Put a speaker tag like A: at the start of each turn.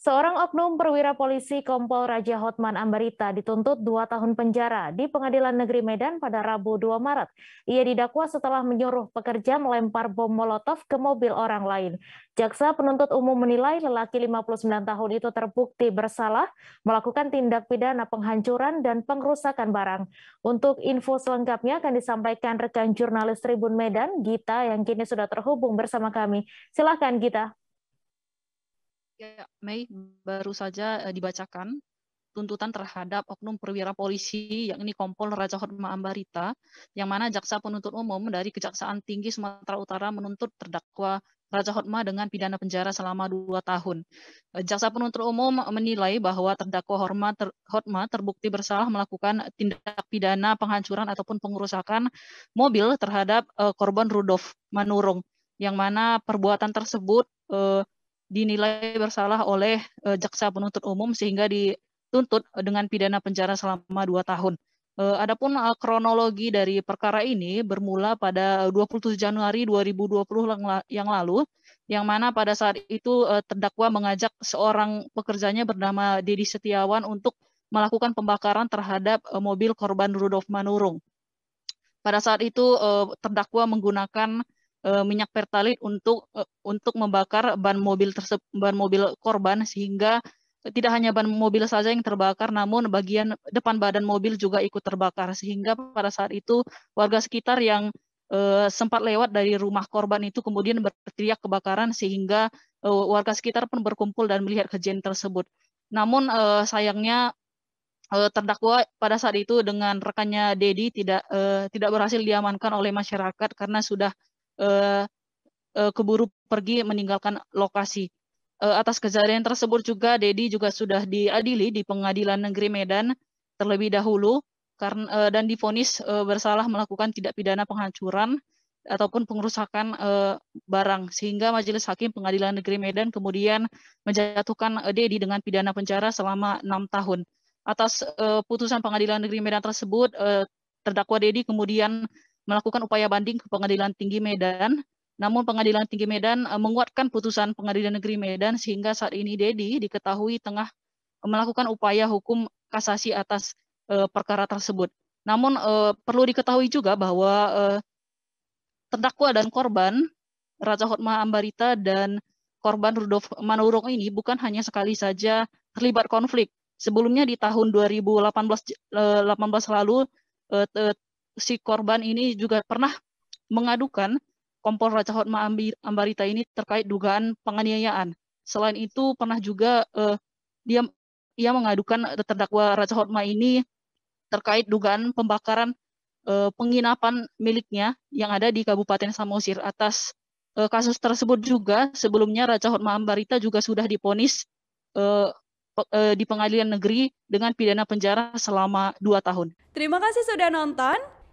A: Seorang oknum perwira polisi Kompol Raja Hotman Ambarita dituntut dua tahun penjara di Pengadilan Negeri Medan pada Rabu 2 Maret. Ia didakwa setelah menyuruh pekerja melempar bom molotov ke mobil orang lain. Jaksa penuntut umum menilai lelaki 59 tahun itu terbukti bersalah melakukan tindak pidana penghancuran dan pengrusakan barang. Untuk info selengkapnya akan disampaikan rekan jurnalis Tribun Medan, Gita, yang kini sudah terhubung bersama kami. Silahkan Gita.
B: 3 ya, Mei baru saja eh, dibacakan tuntutan terhadap oknum perwira polisi yang ini Kompol Raja Hotma Ambarita yang mana jaksa penuntut umum dari Kejaksaan Tinggi Sumatera Utara menuntut terdakwa Raja Hotma dengan pidana penjara selama dua tahun. Eh, jaksa penuntut umum menilai bahwa terdakwa Horma, ter, Hotma terbukti bersalah melakukan tindak pidana penghancuran ataupun pengerusakan mobil terhadap uh, korban Rudolf Manurung yang mana perbuatan tersebut uh, dinilai bersalah oleh uh, jaksa penuntut umum sehingga dituntut dengan pidana penjara selama dua tahun. Uh, adapun uh, kronologi dari perkara ini bermula pada 27 Januari 2020 yang lalu, yang mana pada saat itu uh, terdakwa mengajak seorang pekerjanya bernama Dedi Setiawan untuk melakukan pembakaran terhadap uh, mobil korban Rudolf Manurung. Pada saat itu uh, terdakwa menggunakan uh, minyak pertalit untuk uh, untuk membakar ban mobil tersebut ban mobil korban sehingga tidak hanya ban mobil saja yang terbakar, namun bagian depan badan mobil juga ikut terbakar. Sehingga pada saat itu warga sekitar yang e, sempat lewat dari rumah korban itu kemudian berteriak kebakaran, sehingga e, warga sekitar pun berkumpul dan melihat kejadian tersebut. Namun e, sayangnya terdakwa pada saat itu dengan rekannya Dedi tidak e, tidak berhasil diamankan oleh masyarakat karena sudah uh, uh, keburu pergi meninggalkan lokasi. Uh, atas kejadian tersebut juga Dedi juga sudah diadili di Pengadilan Negeri Medan terlebih dahulu karena uh, dan difonis uh, bersalah melakukan tidak pidana penghancuran ataupun pengerusakan uh, barang sehingga Majelis Hakim Pengadilan Negeri Medan kemudian menjatuhkan uh, Dedi dengan pidana penjara selama enam tahun atas uh, putusan Pengadilan Negeri Medan tersebut uh, terdakwa Dedi kemudian melakukan upaya banding ke Pengadilan Tinggi Medan. Namun Pengadilan Tinggi Medan eh, menguatkan putusan Pengadilan Negeri Medan sehingga saat ini Dedi diketahui tengah melakukan upaya hukum kasasi atas eh, perkara tersebut. Namun eh, perlu diketahui juga bahwa terdakwa dan korban Raja Hotma Ambarita dan korban Rudolf Manurung ini bukan hanya sekali saja terlibat konflik. Sebelumnya di tahun 2018 18 lalu si korban ini juga pernah mengadukan kompor Raja Hotma Ambarita ini terkait dugaan penganiayaan. Selain itu pernah juga uh, dia ia mengadukan terdakwa Raja Hotma ini terkait dugaan pembakaran uh, penginapan miliknya yang ada di Kabupaten Samosir atas eh, kasus tersebut juga sebelumnya Raja Hotma Ambarita juga sudah diponis eh, di pengadilan negeri dengan pidana penjara selama 2 tahun. Terima kasih sudah nonton.